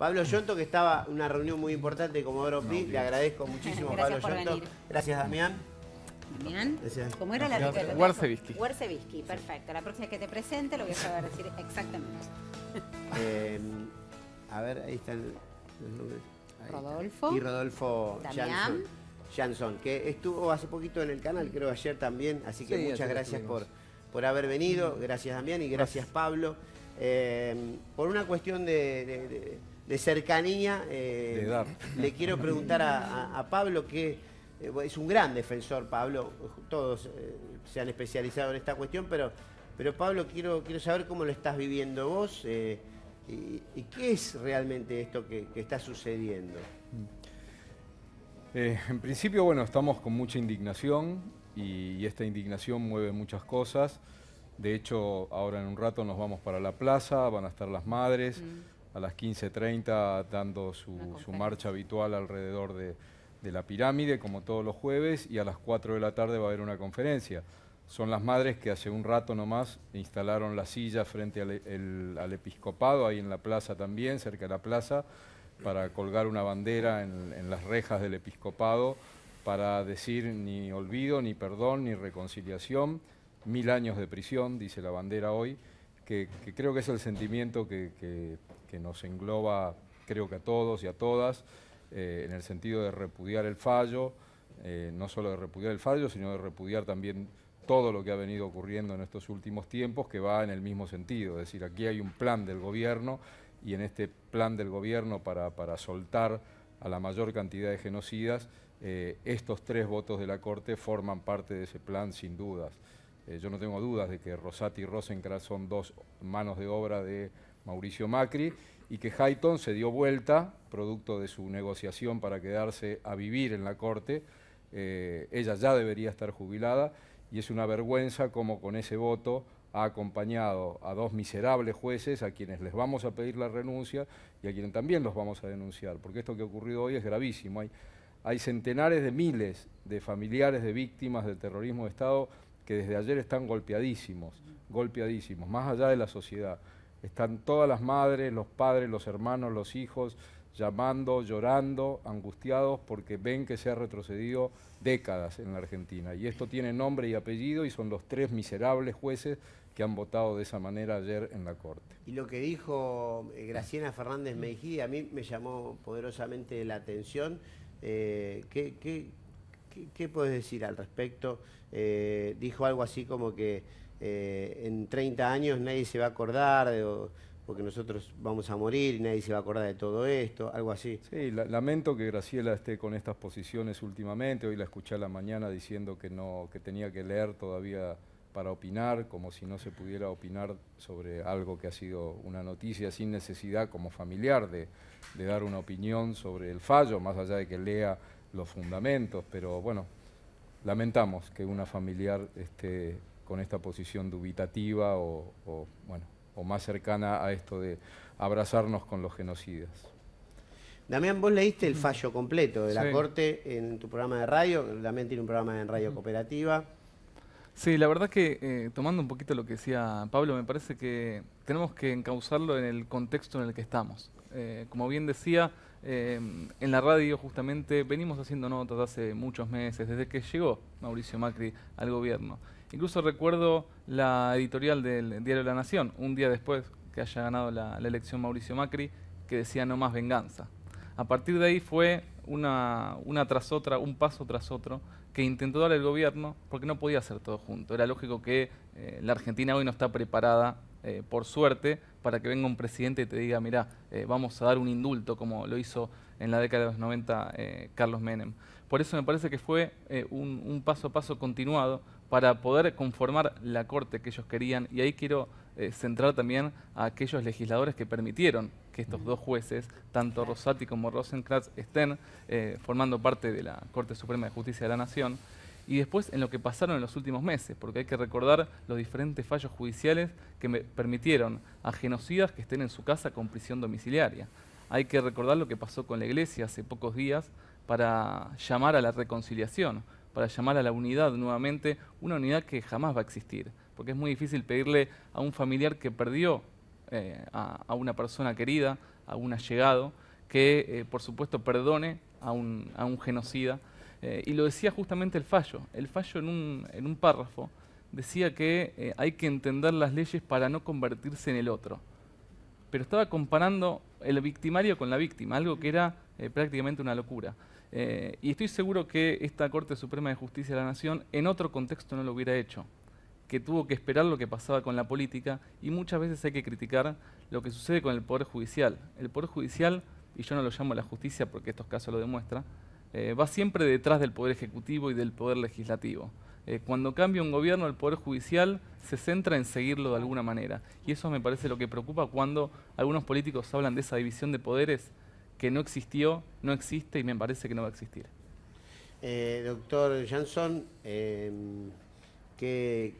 Pablo Yonto, que estaba en una reunión muy importante como Europi, le agradezco muchísimo Pablo Yonto. Gracias, Damián. Damián. ¿Cómo era la Warsevisky. whisky, perfecto. La próxima que te presente lo voy a saber decir exactamente. Eh, a ver, ahí están los nombres. Rodolfo. Y Rodolfo Janson, que estuvo hace poquito en el canal, creo ayer también. Así que muchas gracias por, por haber venido. Gracias, Damián, y gracias, Pablo. Eh, por una cuestión de de cercanía. Eh, le quiero preguntar a, Pablo que eh, es un gran defensor, Pablo. Todos eh, se han especializado en esta cuestión, pero, pero Pablo, quiero, quiero saber cómo lo estás viviendo vos y, qué es realmente esto que, está sucediendo. en principio, bueno, estamos con mucha indignación y, esta indignación mueve muchas cosas. De hecho, ahora en un rato nos vamos para la plaza, van a estar las madres. Mm a las 15.30 dando su, marcha habitual alrededor de, la pirámide, como todos los jueves, y a las 4 de la tarde va a haber una conferencia. Son las madres que hace un rato nomás instalaron la silla frente al, episcopado, ahí en la plaza también, cerca de la plaza, para colgar una bandera en las rejas del episcopado para decir ni olvido, ni perdón, ni reconciliación, mil años de prisión, dice la bandera hoy, que, creo que es el sentimiento que, nos engloba, creo que a todos y a todas, eh, en el sentido de repudiar el fallo, eh, no solo de repudiar el fallo, sino de repudiar también todo lo que ha venido ocurriendo en estos últimos tiempos, que va en el mismo sentido. Es decir, aquí hay un plan del gobierno y en este plan del gobierno para, soltar a la mayor cantidad de genocidas, eh, estos tres votos de la Corte forman parte de ese plan sin dudas. Eh, yo no tengo dudas de que Rosati y Rosenkrantz son dos manos de obra de Mauricio Macri y que Hayton se dio vuelta, producto de su negociación para quedarse a vivir en la Corte. Eh, ella ya debería estar jubilada y es una vergüenza como con ese voto ha acompañado a dos miserables jueces a quienes les vamos a pedir la renuncia y a quienes también los vamos a denunciar, porque esto que ha ocurrido hoy es gravísimo. Hay, hay centenares de miles de familiares de víctimas del terrorismo de Estado que desde ayer están golpeadísimos, golpeadísimos, más allá de la sociedad. Están todas las madres, los padres, los hermanos, los hijos llamando, llorando, angustiados porque ven que se ha retrocedido décadas en la Argentina. Y esto tiene nombre y apellido y son los tres miserables jueces que han votado de esa manera ayer en la Corte. Y lo que dijo eh, Graciena Fernández Mejía a mí me llamó poderosamente la atención. Eh, ¿Qué, puedes decir al respecto? Eh, dijo algo así como que eh, en 30 años nadie se va a acordar porque nosotros vamos a morir y nadie se va a acordar de todo esto, algo así. Sí, lamento que Graciela esté con estas posiciones últimamente, hoy la escuché a la mañana diciendo que, no, que tenía que leer todavía para opinar, como si no se pudiera opinar sobre algo que ha sido una noticia sin necesidad como familiar de dar una opinión sobre el fallo, más allá de que lea los fundamentos, pero bueno, lamentamos que una familiar esté con esta posición dubitativa o, o, bueno, o más cercana a esto de abrazarnos con los genocidas. Damián, vos leíste el fallo completo de la Corte en tu programa de radio, también tiene un programa en radio cooperativa. Sí, la verdad que eh, tomando un poquito lo que decía Pablo, me parece que tenemos que encauzarlo en el contexto en el que estamos. Eh, como bien decía, Em, en la radio justamente venimos haciendo notas hace muchos meses, desde que llegó Mauricio Macri al gobierno. Incluso recuerdo la editorial del Diario de la Nación, un día después que haya ganado la, elección Mauricio Macri, que decía no más venganza. A partir de ahí fue una, tras otra, un paso tras otro, que intentó dar el gobierno porque no podía hacer todo junto. Era lógico que eh, la Argentina hoy no está preparada, eh, por suerte, para que venga un presidente y te diga, mira, eh, vamos a dar un indulto, como lo hizo en la década de los 90 eh, Carlos Menem. Por eso me parece que fue eh, un, paso a paso continuado para poder conformar la Corte que ellos querían. Y ahí quiero centrar también a aquellos legisladores que permitieron que estos dos jueces, tanto Rosati como Rosencratz, estén formando parte de la Corte Suprema de Justicia de la Nación y después en lo que pasaron en los últimos meses, porque hay que recordar los diferentes fallos judiciales que permitieron a genocidas que estén en su casa con prisión domiciliaria. Hay que recordar lo que pasó con la Iglesia hace pocos días para llamar a la reconciliación, para llamar a la unidad nuevamente, una unidad que jamás va a existir, porque es muy difícil pedirle a un familiar que perdió eh, a, una persona querida, a un allegado, que eh, por supuesto perdone a un, a un genocida. Eh, y lo decía justamente el fallo. El fallo en un, párrafo decía que eh, hay que entender las leyes para no convertirse en el otro. Pero estaba comparando el victimario con la víctima, algo que era eh, prácticamente una locura. y estoy seguro que esta Corte Suprema de Justicia de la Nación en otro contexto no lo hubiera hecho, que tuvo que esperar lo que pasaba con la política y muchas veces hay que criticar lo que sucede con el Poder Judicial. El Poder Judicial, y yo no lo llamo la justicia porque estos casos lo demuestran, eh, va siempre detrás del Poder Ejecutivo y del Poder Legislativo. Eh, cuando cambia un gobierno, el Poder Judicial se centra en seguirlo de alguna manera. Y eso me parece lo que preocupa cuando algunos políticos hablan de esa división de poderes que no existió, no existe y me parece que no va a existir. Eh, doctor Jansson, em, ¿qué,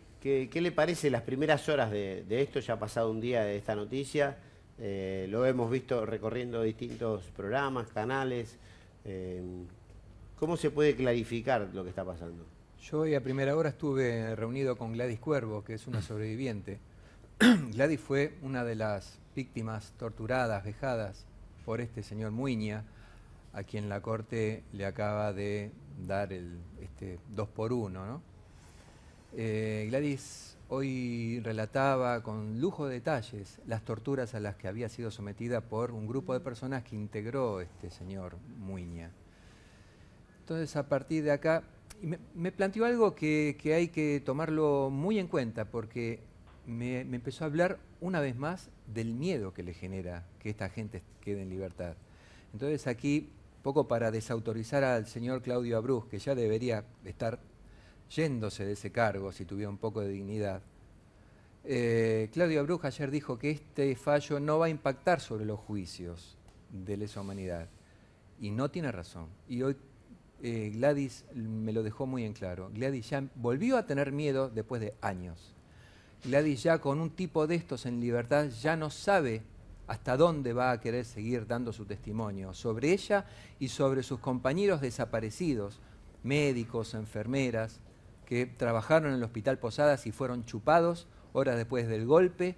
le parece las primeras horas de, de, esto? Ya ha pasado un día de esta noticia, lo hemos visto recorriendo distintos programas, canales. Em, ¿Cómo se puede clarificar lo que está pasando? Yo hoy a primera hora estuve reunido con Gladys Cuervo, que es una sobreviviente. Gladys fue una de las víctimas torturadas, vejadas por este señor Muña, a quien la Corte le acaba de dar el este, dos por uno. Eh, Gladys hoy relataba con lujo de detalles las torturas a las que había sido sometida por un grupo de personas que integró este señor Muña. Entonces, a partir de acá, me, me planteó algo que, hay que tomarlo muy en cuenta, porque me, empezó a hablar una vez más del miedo que le genera que esta gente quede en libertad. Entonces, aquí, poco para desautorizar al señor Claudio Abruz, que ya debería estar yéndose de ese cargo si tuviera un poco de dignidad. Eh, Claudio Abruz ayer dijo que este fallo no va a impactar sobre los juicios de lesa humanidad. Y no tiene razón. Y hoy eh, Gladys me lo dejó muy en claro. Gladys ya volvió a tener miedo después de años. Gladys ya con un tipo de estos en libertad ya no sabe hasta dónde va a querer seguir dando su testimonio sobre ella y sobre sus compañeros desaparecidos, médicos, enfermeras, que trabajaron en el Hospital Posadas y fueron chupados horas después del golpe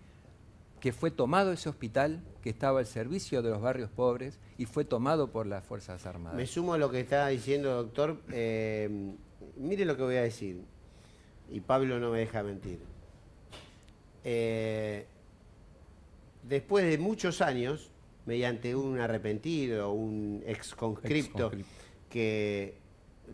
que fue tomado ese hospital que estaba al servicio de los barrios pobres y fue tomado por las Fuerzas Armadas. Me sumo a lo que está diciendo, doctor. Eh, mire lo que voy a decir, y Pablo no me deja mentir. Eh, después de muchos años, mediante un arrepentido, un exconscripto que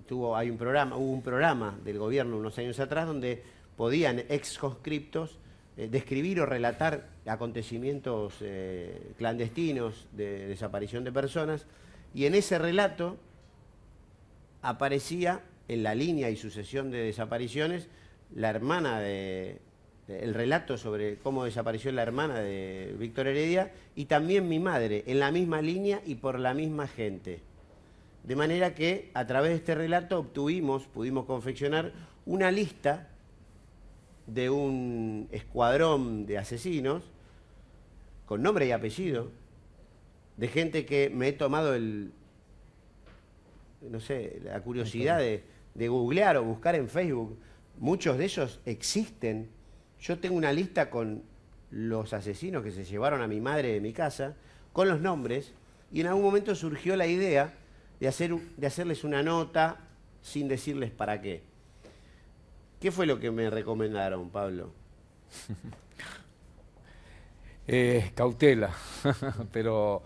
tuvo, hay un programa, hubo un programa del gobierno unos años atrás donde podían exconscriptos eh, describir o relatar acontecimientos eh, clandestinos de desaparición de personas, y en ese relato aparecía en la línea y sucesión de desapariciones la hermana el relato sobre cómo desapareció la hermana de Víctor Heredia y también mi madre, en la misma línea y por la misma gente. De manera que a través de este relato obtuvimos, pudimos confeccionar una lista de un escuadrón de asesinos, con nombre y apellido, de gente que me he tomado el, no sé, la curiosidad de, de googlear o buscar en Facebook. Muchos de ellos existen. Yo tengo una lista con los asesinos que se llevaron a mi madre de mi casa, con los nombres, y en algún momento surgió la idea de, hacer, de hacerles una nota sin decirles para qué. ¿Qué fue lo que me recomendaron, Pablo? Eh, cautela, pero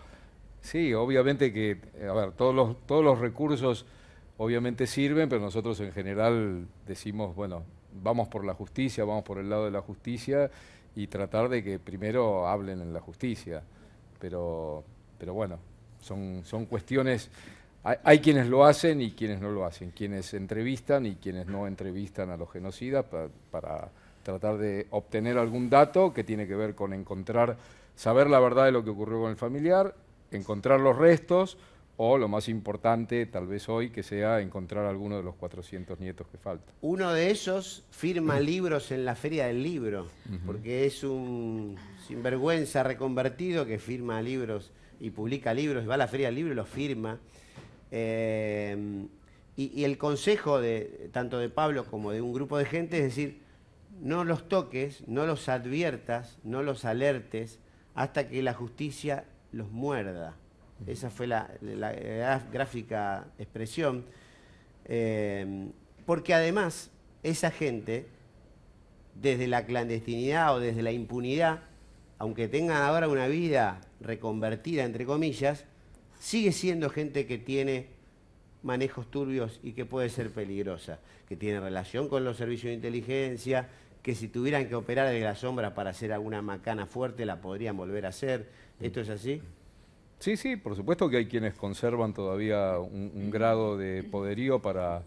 sí, obviamente que, eh, a ver, todos los, todos los recursos obviamente sirven, pero nosotros en general decimos, bueno, vamos por la justicia, vamos por el lado de la justicia y tratar de que primero hablen en la justicia. Pero, pero bueno, son, son cuestiones hay, quienes lo hacen y quienes no lo hacen, quienes entrevistan y quienes no entrevistan a los genocidas para tratar de obtener algún dato que tiene que ver con encontrar, saber la verdad de lo que ocurrió con el familiar, encontrar los restos o lo más importante tal vez hoy que sea encontrar alguno de los 400 nietos que faltan. Uno de ellos firma libros en la feria del libro, porque es un sinvergüenza reconvertido que firma libros y publica libros, y va a la feria del libro y los firma. Em, y, el consejo de tanto de Pablo como de un grupo de gente es decir, no los toques, no los adviertas, no los alertes hasta que la justicia los muerda. Esa fue la, gráfica expresión. Em, porque además esa gente, desde la clandestinidad o desde la impunidad, aunque tengan ahora una vida reconvertida, entre comillas, sigue siendo gente que tiene manejos turbios y que puede ser peligrosa, que tiene relación con los servicios de inteligencia, que si tuvieran que operar de la sombra para hacer alguna macana fuerte la podrían volver a hacer. ¿Esto es así? Sí, sí, por supuesto que hay quienes conservan todavía un, grado de poderío para,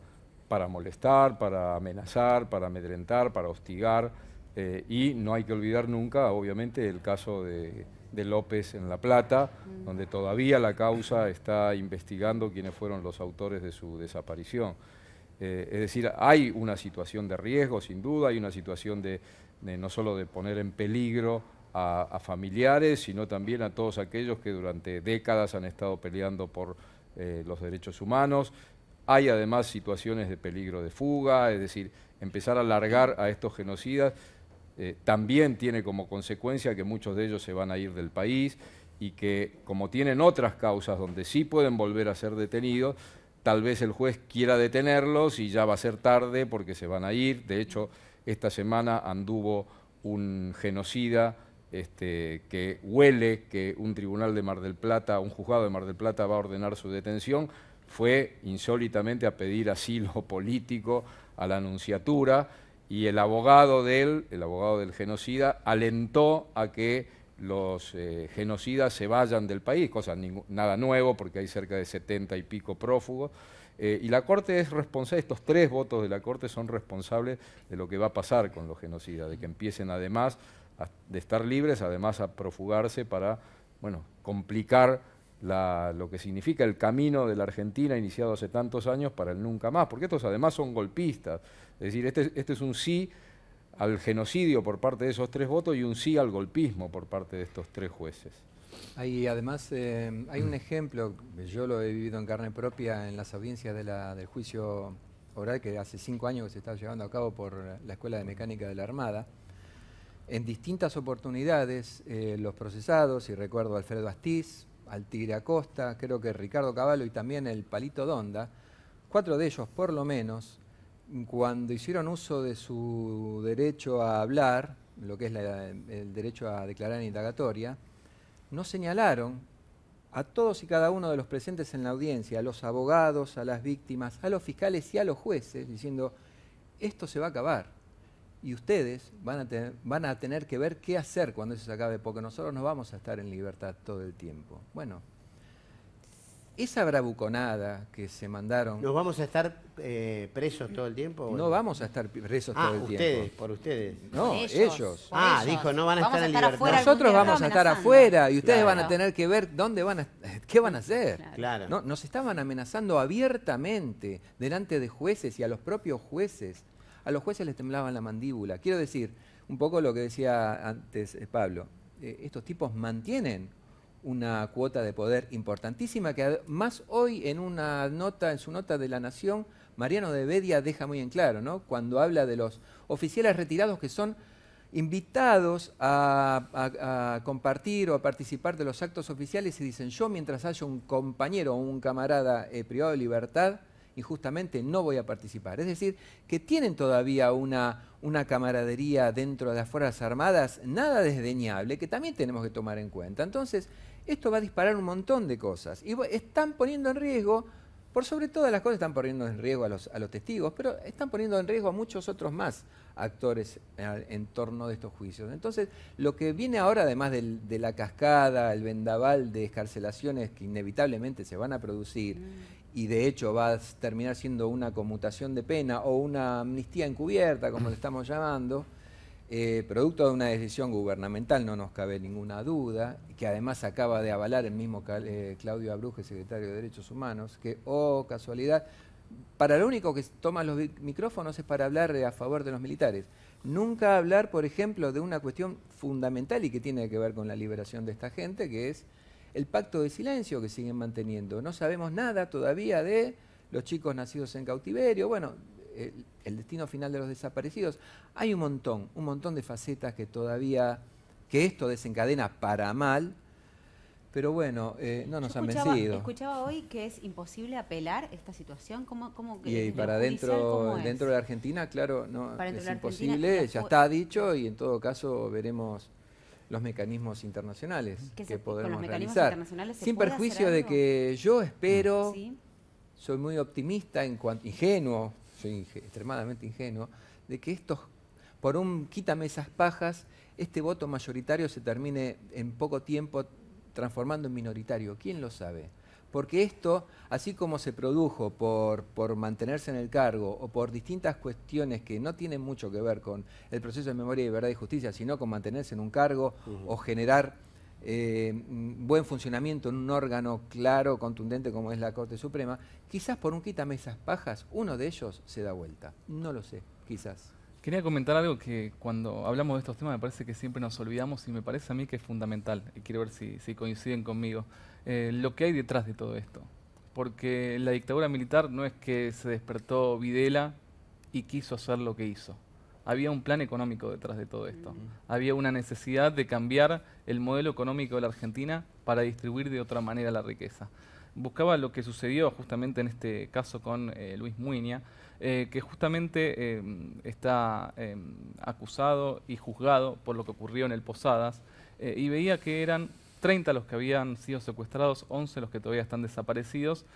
para molestar, para amenazar, para amedrentar, para hostigar. Eh, y no hay que olvidar nunca, obviamente, el caso de, de López en La Plata, mm. donde todavía la causa está investigando quiénes fueron los autores de su desaparición. Eh, es decir, hay una situación de riesgo, sin duda, hay una situación de, no solo de poner en peligro a, familiares, sino también a todos aquellos que durante décadas han estado peleando por eh, los derechos humanos. Hay además situaciones de peligro de fuga, es decir, empezar a largar a estos genocidas eh, también tiene como consecuencia que muchos de ellos se van a ir del país y que como tienen otras causas donde sí pueden volver a ser detenidos, tal vez el juez quiera detenerlos y ya va a ser tarde porque se van a ir. De hecho, esta semana anduvo un genocida este, que huele que un tribunal de Mar del Plata, un juzgado de Mar del Plata va a ordenar su detención, fue insólitamente a pedir asilo político a la anunciatura, y el abogado de él, el abogado del genocida, alentó a que los eh, genocidas se vayan del país, cosa nada nuevo porque hay cerca de 70 y pico prófugos. Eh, y la Corte es responsable, estos tres votos de la Corte son responsables de lo que va a pasar con los genocidas, de que empiecen además de estar libres, además a profugarse para, bueno, complicar lo que significa el camino de la Argentina iniciado hace tantos años para el nunca más, porque estos además son golpistas. Es decir, este, este, es un sí al genocidio por parte de esos tres votos y un sí al golpismo por parte de estos tres jueces. Hay además eh, hay un mm. ejemplo, yo lo he vivido en carne propia en las audiencias de la, del juicio oral que hace cinco años que se está llevando a cabo por la Escuela de Mecánica de la Armada. En distintas oportunidades, eh, los procesados, y recuerdo Alfredo Astiz, al Tigre Acosta, creo que Ricardo Cavallo y también el Palito Donda, cuatro de ellos por lo menos, cuando hicieron uso de su derecho a hablar, lo que es el derecho a declarar en indagatoria, no señalaron a todos y cada uno de los presentes en la audiencia, a los abogados, a las víctimas, a los fiscales y a los jueces, diciendo, esto se va a acabar y ustedes van a, tener, van a tener que ver qué hacer cuando eso se acabe, porque nosotros no vamos a estar en libertad todo el tiempo. Bueno, esa bravuconada que se mandaron. ¿Nos vamos a estar eh, presos todo el tiempo? No, vamos a estar presos todo el ah, tiempo. ustedes, por ustedes. No, ellos. Ah, dijo, no van a estar en libertad. Nosotros vamos a estar afuera y ustedes van a tener que ver dónde van a, qué van a hacer. nos estaban amenazando abiertamente delante de jueces y a los propios jueces a los jueces les temblaban la mandíbula. Quiero decir, un poco lo que decía antes eh, Pablo, eh, estos tipos mantienen una cuota de poder importantísima que más hoy en una nota, en su nota de la Nación, Mariano de Bedia deja muy en claro, ¿no? Cuando habla de los oficiales retirados que son invitados a, compartir o a participar de los actos oficiales y dicen yo mientras haya un compañero o un camarada eh, privado de libertad, y justamente no voy a participar. Es decir, que tienen todavía una, una camaradería dentro de las Fuerzas Armadas nada desdeñable, que también tenemos que tomar en cuenta. Entonces, esto va a disparar un montón de cosas. Y están poniendo en riesgo, por sobre todas las cosas, están poniendo en riesgo a los, a los testigos, pero están poniendo en riesgo a muchos otros más actores eh, en, torno de estos juicios. Entonces, lo que viene ahora, además de la cascada, el vendaval de escarcelaciones que inevitablemente se van a producir, mm y de hecho va a terminar siendo una conmutación de pena o una amnistía encubierta, como le estamos llamando, eh, producto de una decisión gubernamental, no nos cabe ninguna duda, que además acaba de avalar el mismo eh, Claudio Abruje, secretario de Derechos Humanos, que, oh casualidad, para lo único que toman los micrófonos es para hablar a favor de los militares. Nunca hablar, por ejemplo, de una cuestión fundamental y que tiene que ver con la liberación de esta gente, que es el pacto de silencio que siguen manteniendo. No sabemos nada todavía de los chicos nacidos en cautiverio, bueno, el, destino final de los desaparecidos. Hay un montón, un montón de facetas que todavía, que esto desencadena para mal, pero bueno, eh, no nos han vencido. Escuchaba hoy que es imposible apelar esta situación. ¿Cómo, cómo, y, para dentro, de la Argentina, claro, no, es imposible, ya está dicho y en todo caso veremos los mecanismos internacionales que, podemos realizar. Sin perjuicio de que yo mm, espero, soy muy optimista, en cuanto, ingenuo, soy extremadamente ingenuo, de que estos, por un quítame esas pajas, este voto mayoritario se termine en poco tiempo transformando en minoritario. ¿Quién lo sabe? porque esto, así como se produjo por, por mantenerse en el cargo o por distintas cuestiones que no tienen mucho que ver con el proceso de memoria de verdad y justicia, sino con mantenerse en un cargo o generar eh, buen funcionamiento en un órgano claro, contundente como es la Corte Suprema, quizás por un quítame esas pajas, uno de ellos se da vuelta. No lo sé, quizás. Quería comentar algo que cuando hablamos de estos temas me parece que siempre nos olvidamos y me parece a mí que es fundamental, y quiero ver si, coinciden conmigo, eh, lo que hay detrás de todo esto. Porque la dictadura militar no es que se despertó Videla y quiso hacer lo que hizo. Había un plan económico detrás de todo esto. Había una necesidad de cambiar el modelo económico de la Argentina para distribuir de otra manera la riqueza. Buscaba lo que sucedió justamente en este caso con eh, Luis Muña, eh, que justamente eh, está eh, acusado y juzgado por lo que ocurrió en el Posadas, y veía que eran 30 los que habían sido secuestrados, 11 los que todavía están desaparecidos,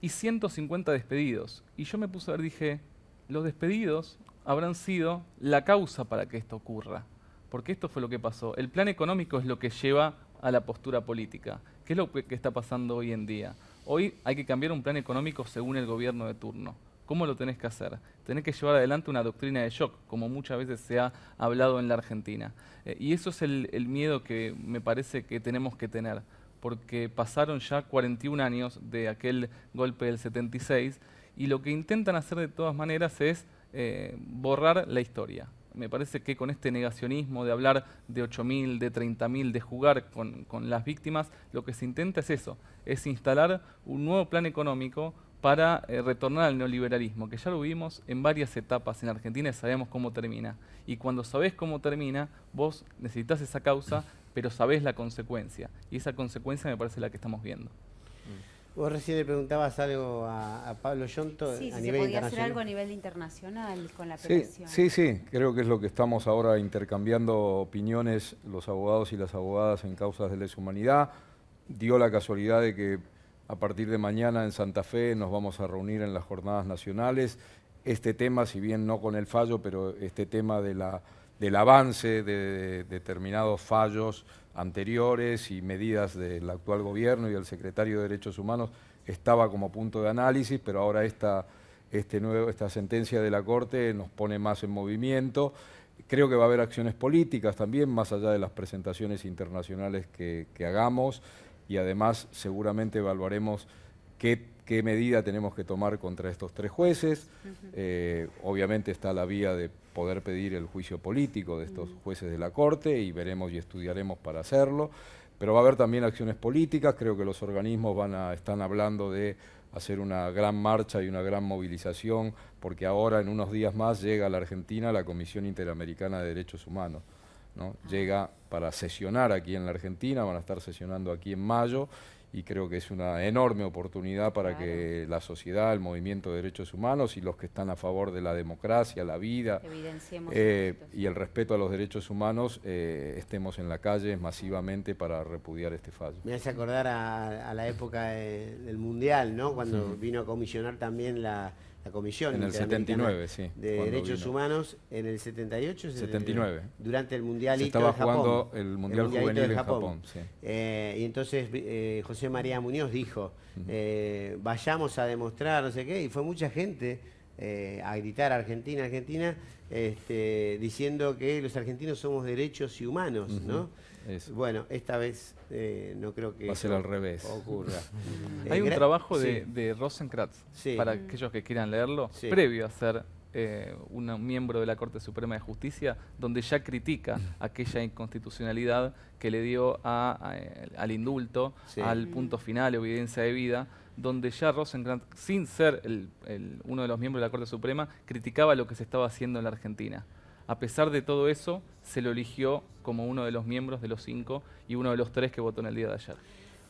y 150 despedidos. Y yo me puse a ver, dije, los despedidos habrán sido la causa para que esto ocurra, porque esto fue lo que pasó. El plan económico es lo que lleva a la postura política, ¿Qué es lo que está pasando hoy en día. Hoy hay que cambiar un plan económico según el gobierno de turno. ¿Cómo lo tenés que hacer? Tenés que llevar adelante una doctrina de shock, como muchas veces se ha hablado en la Argentina. Eh, y eso es el, miedo que me parece que tenemos que tener, porque pasaron ya 41 años de aquel golpe del 76 y lo que intentan hacer de todas maneras es eh, borrar la historia. Me parece que con este negacionismo de hablar de 8.000, de 30.000, de jugar con, con, las víctimas, lo que se intenta es eso, es instalar un nuevo plan económico, para eh, retornar al neoliberalismo, que ya lo vimos en varias etapas en Argentina y sabemos cómo termina. Y cuando sabés cómo termina, vos necesitas esa causa, pero sabés la consecuencia. Y esa consecuencia me parece la que estamos viendo. Mm. Vos recién le preguntabas algo a, Pablo Yonto sí, si se podía hacer algo a nivel internacional con la prevención. Sí, sí, sí, creo que es lo que estamos ahora intercambiando opiniones los abogados y las abogadas en causas de lesa humanidad. Dio la casualidad de que a partir de mañana en Santa Fe nos vamos a reunir en las jornadas nacionales. Este tema, si bien no con el fallo, pero este tema del avance de determinados fallos anteriores y medidas del actual gobierno y del secretario de Derechos Humanos estaba como punto de análisis, pero ahora este esta, sentencia de la Corte nos pone más en movimiento. Creo que va a haber acciones políticas también, más allá de las presentaciones internacionales que hagamos y además seguramente evaluaremos qué, medida tenemos que tomar contra estos tres jueces. Eh, obviamente está la vía de poder pedir el juicio político de estos jueces de la Corte y veremos y estudiaremos para hacerlo. Pero va a haber también acciones políticas, creo que los organismos van a, están hablando de hacer una gran marcha y una gran movilización, porque ahora en unos días más llega a la Argentina la Comisión Interamericana de Derechos Humanos. Llega para sesionar aquí en la Argentina, van a estar sesionando aquí en mayo y creo que es una enorme oportunidad para que la sociedad, el movimiento de derechos humanos y los que están a favor de la democracia, la vida eh, y el respeto a los derechos humanos eh, estemos en la calle masivamente para repudiar este fallo. Me hace acordar a, la época del Mundial, ¿no? cuando vino a comisionar también la la Comisión en el 79, sí, de Derechos Humanos en el 78, 79. durante el Mundial estaba jugando el Mundial Juvenil de Japón. Eh, y entonces eh, José María Muñoz dijo, eh, vayamos a demostrar, no sé qué, y fue mucha gente a gritar Argentina, Argentina, este, diciendo que los argentinos somos derechos y humanos, ¿no? Bueno, esta vez eh, no creo que... Va a ser al revés. Ocurra. Hay eh, un trabajo de, Rosenkrantz, para aquellos que quieran leerlo, previo a ser eh, un miembro de la Corte Suprema de Justicia, donde ya critica aquella inconstitucionalidad que le dio al indulto, al punto mm. final, evidencia de vida, donde ya Rosenkrantz, sin ser uno de los miembros de la Corte Suprema, criticaba lo que se estaba haciendo en la Argentina a pesar de todo eso, se lo eligió como uno de los miembros de los cinco y uno de los tres que votó en el día de ayer.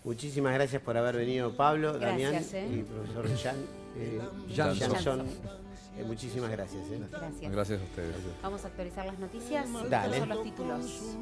Muchísimas gracias por haber venido, Pablo, Damián eh. y profesor Jan, eh, eh, muchísimas gracias, gracias. Gracias a ustedes. Vamos a actualizar las noticias. Dale. los títulos.